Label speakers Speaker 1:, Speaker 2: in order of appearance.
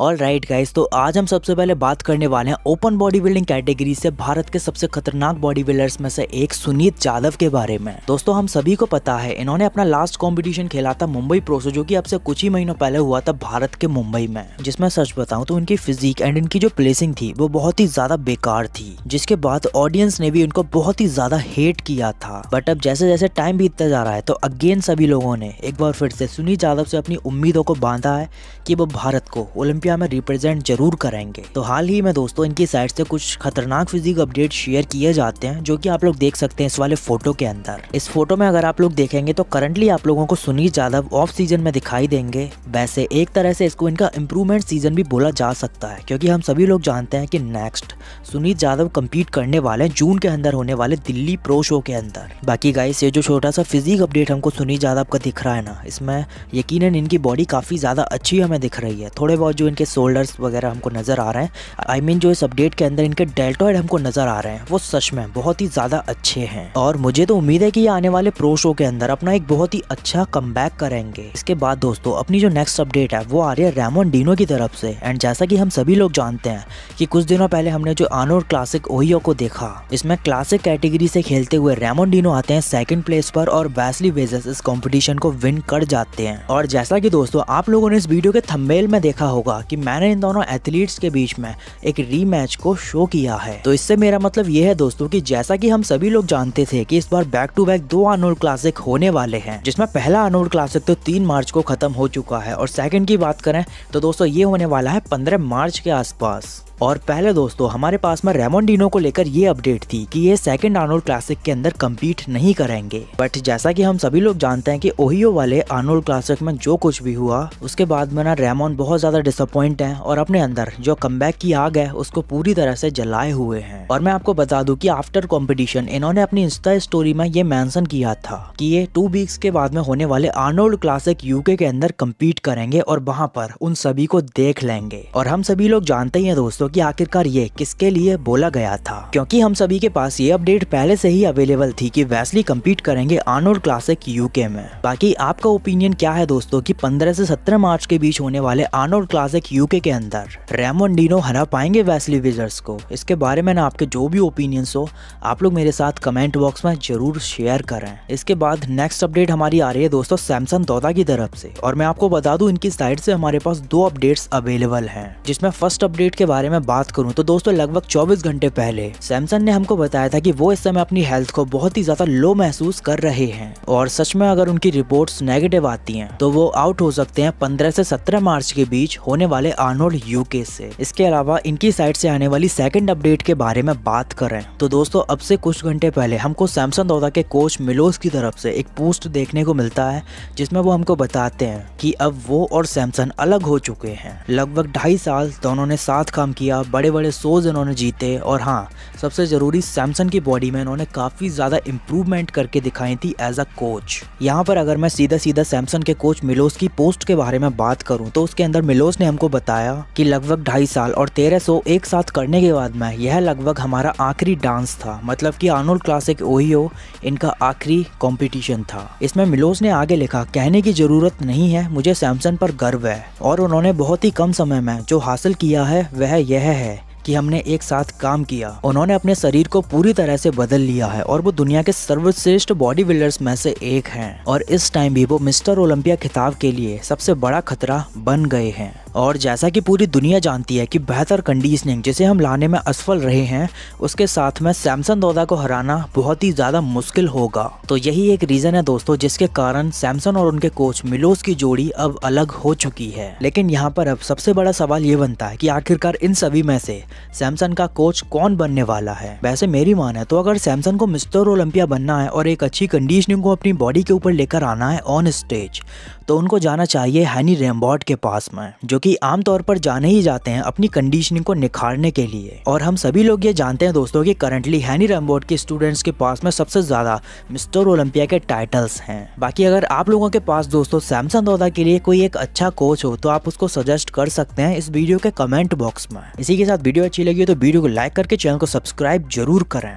Speaker 1: all right guys तो आज हम सबसे पहले बात करने वाले हैं ओपन बॉडी बिल्डिंग कैटेगरी से भारत के सबसे खतरनाक बॉडी बिल्डर्स में से एक सुनीत यादव के बारे में दोस्तों हम सभी को पता है इन्होंने अपना लास्ट कॉम्पिटिशन खेला था मुंबई प्रो से जो की अब से कुछ ही महीनों पहले हुआ था भारत के मुंबई में जिसमें सच बताऊँ तो उनकी फिजिक एंड इनकी जो प्लेसिंग थी वो बहुत ही ज्यादा बेकार थी जिसके बाद ऑडियंस ने भी उनको बहुत ही ज्यादा हेट किया था बट अब जैसे जैसे टाइम बीतता जा रहा है तो अगेन सभी लोगों ने एक बार फिर से सुनील यादव से अपनी उम्मीदों को बांधा है कि वो भारत को ओलंपिया रुपया में रिप्रेजेंट जरूर करेंगे तो हाल ही में दोस्तों इनकी साइड से कुछ खतरनाक फिजिक अपडेट शेयर किए जाते हैं जो कि आप लोग देख सकते हैं इस वाले फोटो के अंदर इस फोटो में अगर आप लोग देखेंगे तो करंटली आप लोगों को सुनील यादव ऑफ सीजन में दिखाई देंगे वैसे एक तरह से इसको इनका इम्प्रूवमेंट सीजन भी बोला जा सकता है क्योंकि हम सभी लोग जानते हैं कि नेक्स्ट सुनील यादव कम्पीट करने वाले हैं जून के अंदर होने वाले दिल्ली प्रो शो के अंदर बाकी गाइस ये जो छोटा सा फिजिक अपडेट हमको सुनील यादव का दिख रहा है ना इसमें यकीन इनकी बॉडी काफ़ी ज़्यादा अच्छी हमें दिख रही है थोड़े बहुत जो इनके इनके शोल्डर्स वगैरह हमको नज़र आ रहे हैं आई I मीन mean, जो इस अपडेट के अंदर इनके डेल्टॉइड हमको नज़र आ रहे हैं वो सच में बहुत ही ज़्यादा अच्छे हैं और मुझे तो उम्मीद है कि ये आने वाले प्रो शो के अंदर अपना एक बहुत ही अच्छा कम करेंगे इसके बाद दोस्तों अपनी जो नेक्स्ट अपडेट है वो आ रही है रेमोन डीनो की तरफ से एंड जैसा कि हम सभी लोग जानते हैं कि कुछ दिनों पहले हमने जो आनोर क्लासिक ओहियो को देखा इसमें क्लासिक कैटेगरी से खेलते हुए रेमोन डीनो आते हैं सेकंड प्लेस पर और वैसली वेजस इस कंपटीशन को विन कर जाते हैं और जैसा कि दोस्तों आप लोगों ने इस वीडियो के थंबनेल में देखा होगा था कि मैंने इन दोनों एथलीट्स के बीच में एक रीमैच को शो किया है तो इससे मेरा मतलब यह है दोस्तों कि जैसा कि हम सभी लोग जानते थे कि इस बार बैक टू बैक दो अनोल क्लासिक होने वाले हैं जिसमें पहला अनोल क्लासिक तो तीन मार्च को खत्म हो चुका है और सेकेंड की बात करें तो दोस्तों ये होने वाला है पंद्रह मार्च के आसपास और पहले दोस्तों हमारे पास में रेमोंडिनो को लेकर ये अपडेट थी कि ये सेकंड आनोल क्लासिक के अंदर कम्पीट नहीं करेंगे बट जैसा कि हम सभी लोग जानते हैं कि ओहियो वाले आनोल क्लासिक में जो कुछ भी हुआ उसके बाद में ना रेमोन बहुत ज्यादा डिसअपॉइंट है और अपने अंदर जो कम की आग है उसको पूरी तरह से जलाए हुए हैं और मैं आपको बता दू की आफ्टर कॉम्पिटिशन इन्होंने अपनी इंस्टा स्टोरी में ये मैंसन किया था कि ये टू वीक्स के बाद में होने वाले आनोल्ड क्लासिक यूके के अंदर कम्पीट करेंगे और वहाँ पर उन सभी को देख लेंगे और हम सभी लोग जानते ही है दोस्तों कि आखिरकार ये किसके लिए बोला गया था क्योंकि हम सभी के पास ये अपडेट पहले से ही अवेलेबल थी कि वैसली कम्पीट करेंगे आनोर क्लासिक यूके में बाकी आपका ओपिनियन क्या है दोस्तों की पंद्रह से सत्रह मार्च के बीच होने वाले आनोड क्लासिक यूके के अंदर रेमोन्डिनो हरा पाएंगे वैसली विजर्स को इसके बारे में आपके जो भी ओपिनियंस हो आप लोग मेरे साथ कमेंट बॉक्स में जरूर शेयर करें इसके बाद नेक्स्ट अपडेट हमारी आ रही है दोस्तों सैमसंग दौदा की तरफ से और मैं आपको बता दूं इनकी साइड से हमारे पास दो अपडेट्स अवेलेबल हैं जिसमें फर्स्ट अपडेट के बारे में मैं बात करूँ तो दोस्तों लगभग चौबीस घंटे पहले सैमसंग ने हमको बताया था की वो इस समय अपनी हेल्थ को बहुत ही ज्यादा लो महसूस कर रहे हैं और सच में अगर उनकी रिपोर्ट नेगेटिव आती है तो वो आउट हो सकते हैं पंद्रह से सत्रह मार्च के बीच होने वाले आर्नोल्ड यूके से इसके अलावा इनकी साइड से आने वाली सेकंड अपडेट के बारे में बात करें तो दोस्तों अब से कुछ घंटे पहले हमको सैमसंग दौदा के कोच मिलोस की तरफ से एक पोस्ट देखने को मिलता है जिसमें वो हमको बताते हैं कि अब वो और सैमसंग अलग हो चुके हैं लगभग ढाई साल दोनों तो ने साथ काम किया किया बड़े बड़े शोज़ इन्होंने जीते और हाँ सबसे ज़रूरी सैमसन की बॉडी में इन्होंने काफ़ी ज़्यादा इम्प्रूवमेंट करके दिखाई थी एज अ कोच यहाँ पर अगर मैं सीधा सीधा सैमसन के कोच मिलोस की पोस्ट के बारे में बात करूँ तो उसके अंदर मिलोस ने हमको बताया कि लगभग ढाई साल और तेरह एक साथ करने के बाद में यह लगभग हमारा आखिरी डांस था मतलब कि आर्नोल्ड क्लासिक ओहियो इनका आखिरी कॉम्पिटिशन था इसमें मिलोस ने आगे लिखा कहने की जरूरत नहीं है मुझे सैमसन पर गर्व है और उन्होंने बहुत ही कम समय में जो हासिल किया है वह यह है कि हमने एक साथ काम किया उन्होंने अपने शरीर को पूरी तरह से बदल लिया है और वो दुनिया के सर्वश्रेष्ठ बॉडी बिल्डर्स में से एक हैं और इस टाइम भी वो मिस्टर ओलंपिया खिताब के लिए सबसे बड़ा खतरा बन गए हैं और जैसा कि पूरी दुनिया जानती है कि बेहतर कंडीशनिंग जिसे हम लाने में असफल रहे हैं उसके साथ में सैमसन दौदा को हराना बहुत ही ज़्यादा मुश्किल होगा तो यही एक रीज़न है दोस्तों जिसके कारण सैमसन और उनके कोच मिलोस की जोड़ी अब अलग हो चुकी है लेकिन यहाँ पर अब सबसे बड़ा सवाल ये बनता है कि आखिरकार इन सभी में से सैमसन का कोच कौन बनने वाला है वैसे मेरी मान है तो अगर सैमसन को मिस्टर ओलंपिया बनना है और एक अच्छी कंडीशनिंग को अपनी बॉडी के ऊपर लेकर आना है ऑन स्टेज तो उनको जाना चाहिए हैनी रेमबॉर्ड के पास में जो कि आमतौर पर जाने ही जाते हैं अपनी कंडीशनिंग को निखारने के लिए और हम सभी लोग ये जानते हैं दोस्तों कि करंटली हैनी रेमबोर्ड के स्टूडेंट्स के पास में सबसे ज्यादा मिस्टर ओलंपिया के टाइटल्स हैं बाकी अगर आप लोगों के पास दोस्तों सैमसंग दौदा के लिए कोई एक अच्छा कोच हो तो आप उसको सजेस्ट कर सकते हैं इस वीडियो के कमेंट बॉक्स में इसी के साथ वीडियो अच्छी लगी तो वीडियो को लाइक करके चैनल को सब्सक्राइब जरूर करें